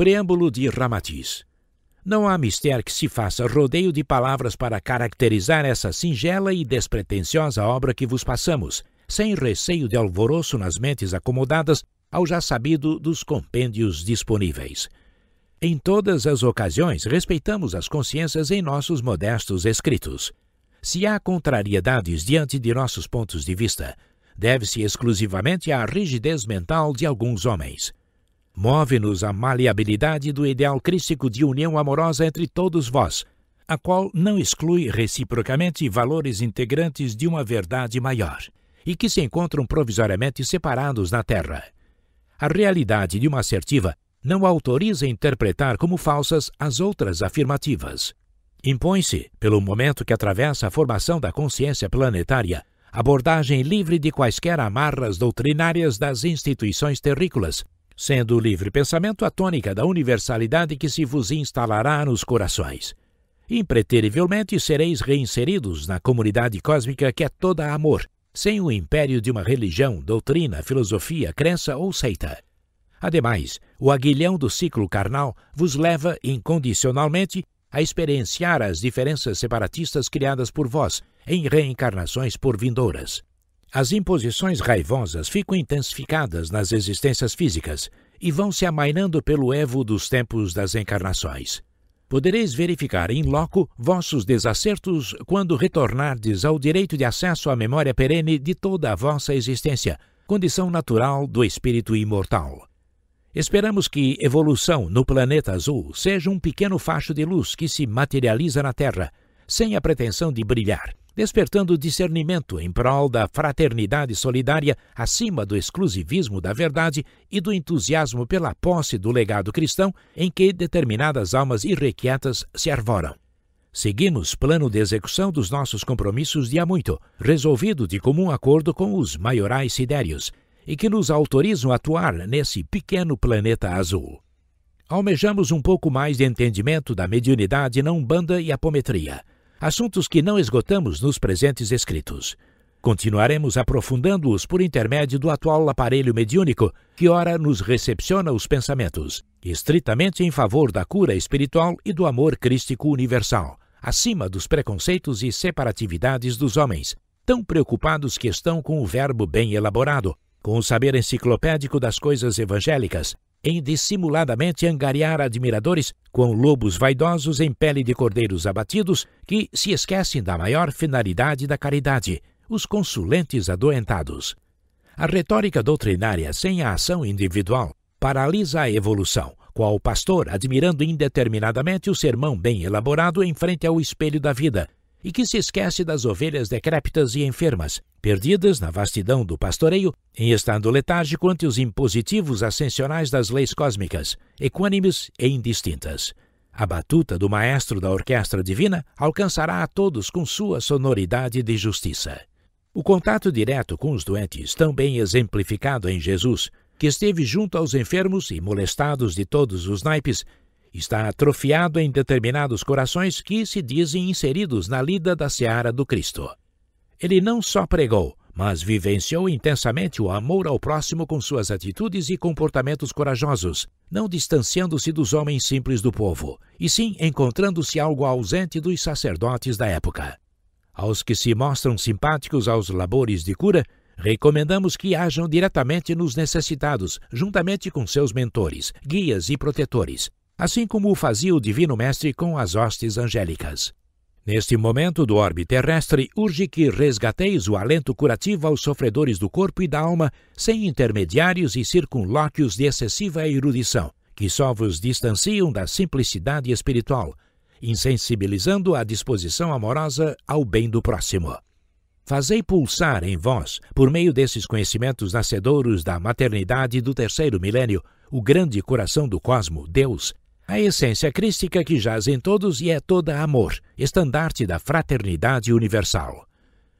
Preâmbulo de Ramatiz. Não há mistério que se faça rodeio de palavras para caracterizar essa singela e despretensiosa obra que vos passamos, sem receio de alvoroço nas mentes acomodadas ao já sabido dos compêndios disponíveis. Em todas as ocasiões, respeitamos as consciências em nossos modestos escritos. Se há contrariedades diante de nossos pontos de vista, deve-se exclusivamente à rigidez mental de alguns homens. Move-nos a maleabilidade do ideal crístico de união amorosa entre todos vós, a qual não exclui reciprocamente valores integrantes de uma verdade maior, e que se encontram provisoriamente separados na Terra. A realidade de uma assertiva não autoriza interpretar como falsas as outras afirmativas. Impõe-se, pelo momento que atravessa a formação da consciência planetária, abordagem livre de quaisquer amarras doutrinárias das instituições terrícolas, sendo o livre pensamento a tônica da universalidade que se vos instalará nos corações. Impreterivelmente sereis reinseridos na comunidade cósmica que é toda amor, sem o império de uma religião, doutrina, filosofia, crença ou seita. Ademais, o aguilhão do ciclo carnal vos leva incondicionalmente a experienciar as diferenças separatistas criadas por vós em reencarnações por vindouras. As imposições raivosas ficam intensificadas nas existências físicas e vão se amainando pelo evo dos tempos das encarnações. Podereis verificar em loco vossos desacertos quando retornardes ao direito de acesso à memória perene de toda a vossa existência, condição natural do espírito imortal. Esperamos que evolução no planeta azul seja um pequeno facho de luz que se materializa na Terra, sem a pretensão de brilhar, despertando discernimento em prol da fraternidade solidária acima do exclusivismo da verdade e do entusiasmo pela posse do legado cristão em que determinadas almas irrequietas se arvoram. Seguimos plano de execução dos nossos compromissos de há muito, resolvido de comum acordo com os maiorais sidérios, e que nos autorizam a atuar nesse pequeno planeta azul. Almejamos um pouco mais de entendimento da mediunidade na Umbanda e apometria assuntos que não esgotamos nos presentes escritos. Continuaremos aprofundando-os por intermédio do atual aparelho mediúnico, que ora nos recepciona os pensamentos, estritamente em favor da cura espiritual e do amor crístico universal, acima dos preconceitos e separatividades dos homens, tão preocupados que estão com o verbo bem elaborado, com o saber enciclopédico das coisas evangélicas, em dissimuladamente angariar admiradores com lobos vaidosos em pele de cordeiros abatidos que se esquecem da maior finalidade da caridade, os consulentes adoentados. A retórica doutrinária sem a ação individual paralisa a evolução, qual o pastor admirando indeterminadamente o sermão bem elaborado em frente ao espelho da vida, e que se esquece das ovelhas decrépitas e enfermas, perdidas na vastidão do pastoreio, em estado letárgico ante os impositivos ascensionais das leis cósmicas, equânimes e indistintas. A batuta do maestro da orquestra divina alcançará a todos com sua sonoridade de justiça. O contato direto com os doentes, tão bem exemplificado em Jesus, que esteve junto aos enfermos e molestados de todos os naipes, está atrofiado em determinados corações que se dizem inseridos na lida da seara do Cristo. Ele não só pregou, mas vivenciou intensamente o amor ao próximo com suas atitudes e comportamentos corajosos, não distanciando-se dos homens simples do povo, e sim encontrando-se algo ausente dos sacerdotes da época. Aos que se mostram simpáticos aos labores de cura, recomendamos que hajam diretamente nos necessitados, juntamente com seus mentores, guias e protetores, assim como o fazia o Divino Mestre com as hostes angélicas. Neste momento do orbe terrestre, urge que resgateis o alento curativo aos sofredores do corpo e da alma, sem intermediários e circunlóquios de excessiva erudição, que só vos distanciam da simplicidade espiritual, insensibilizando a disposição amorosa ao bem do próximo. Fazei pulsar em vós, por meio desses conhecimentos nascedouros da maternidade do terceiro milênio, o grande coração do cosmo, Deus, a essência crística que jaz em todos e é toda amor, estandarte da fraternidade universal.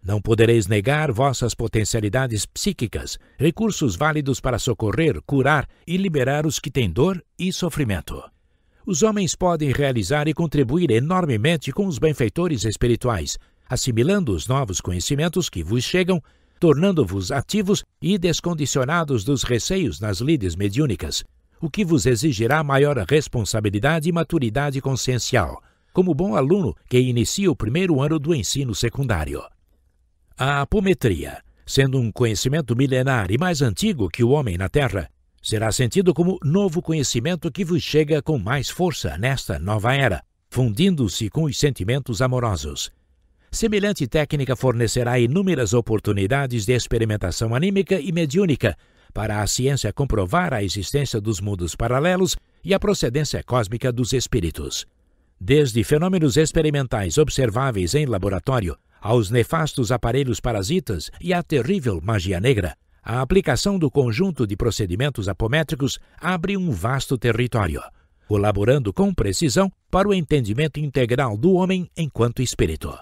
Não podereis negar vossas potencialidades psíquicas, recursos válidos para socorrer, curar e liberar os que têm dor e sofrimento. Os homens podem realizar e contribuir enormemente com os benfeitores espirituais, assimilando os novos conhecimentos que vos chegam, tornando-vos ativos e descondicionados dos receios nas lides mediúnicas, o que vos exigirá maior responsabilidade e maturidade consciencial, como bom aluno que inicia o primeiro ano do ensino secundário. A apometria, sendo um conhecimento milenar e mais antigo que o homem na Terra, será sentido como novo conhecimento que vos chega com mais força nesta nova era, fundindo-se com os sentimentos amorosos. Semelhante técnica fornecerá inúmeras oportunidades de experimentação anímica e mediúnica, para a ciência comprovar a existência dos mundos paralelos e a procedência cósmica dos espíritos. Desde fenômenos experimentais observáveis em laboratório aos nefastos aparelhos parasitas e à terrível magia negra, a aplicação do conjunto de procedimentos apométricos abre um vasto território, colaborando com precisão para o entendimento integral do homem enquanto espírito.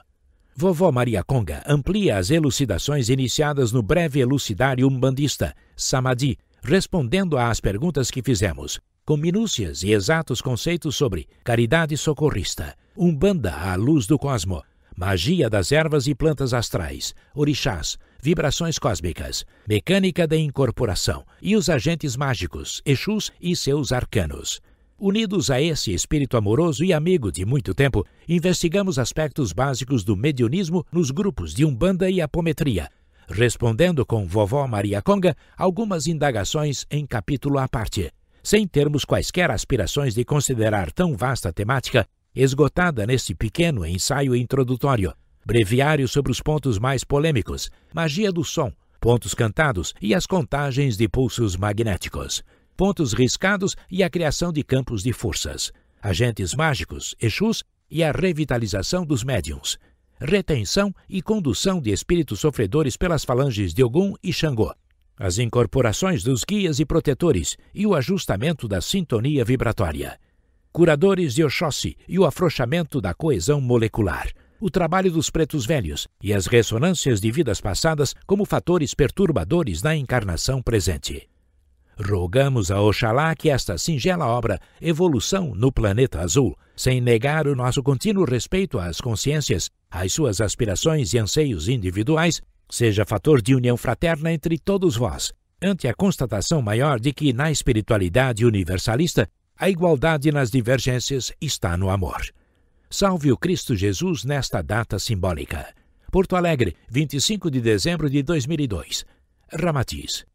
Vovó Maria Conga amplia as elucidações iniciadas no breve elucidário umbandista, Samadhi, respondendo às perguntas que fizemos, com minúcias e exatos conceitos sobre caridade socorrista, umbanda à luz do cosmo, magia das ervas e plantas astrais, orixás, vibrações cósmicas, mecânica da incorporação e os agentes mágicos, Exus e seus arcanos. Unidos a esse espírito amoroso e amigo de muito tempo, investigamos aspectos básicos do medionismo nos grupos de Umbanda e Apometria, respondendo com Vovó Maria Conga algumas indagações em capítulo à parte. Sem termos quaisquer aspirações de considerar tão vasta temática, esgotada nesse pequeno ensaio introdutório, breviário sobre os pontos mais polêmicos, magia do som, pontos cantados e as contagens de pulsos magnéticos pontos riscados e a criação de campos de forças, agentes mágicos, Exus e a revitalização dos médiums, retenção e condução de espíritos sofredores pelas falanges de Ogum e Xangô, as incorporações dos guias e protetores e o ajustamento da sintonia vibratória, curadores de Oxóssi e o afrouxamento da coesão molecular, o trabalho dos pretos velhos e as ressonâncias de vidas passadas como fatores perturbadores da encarnação presente. Rogamos a Oxalá que esta singela obra, Evolução no Planeta Azul, sem negar o nosso contínuo respeito às consciências, às suas aspirações e anseios individuais, seja fator de união fraterna entre todos vós, ante a constatação maior de que na espiritualidade universalista a igualdade nas divergências está no amor. Salve o Cristo Jesus nesta data simbólica. Porto Alegre, 25 de dezembro de 2002. Ramatiz.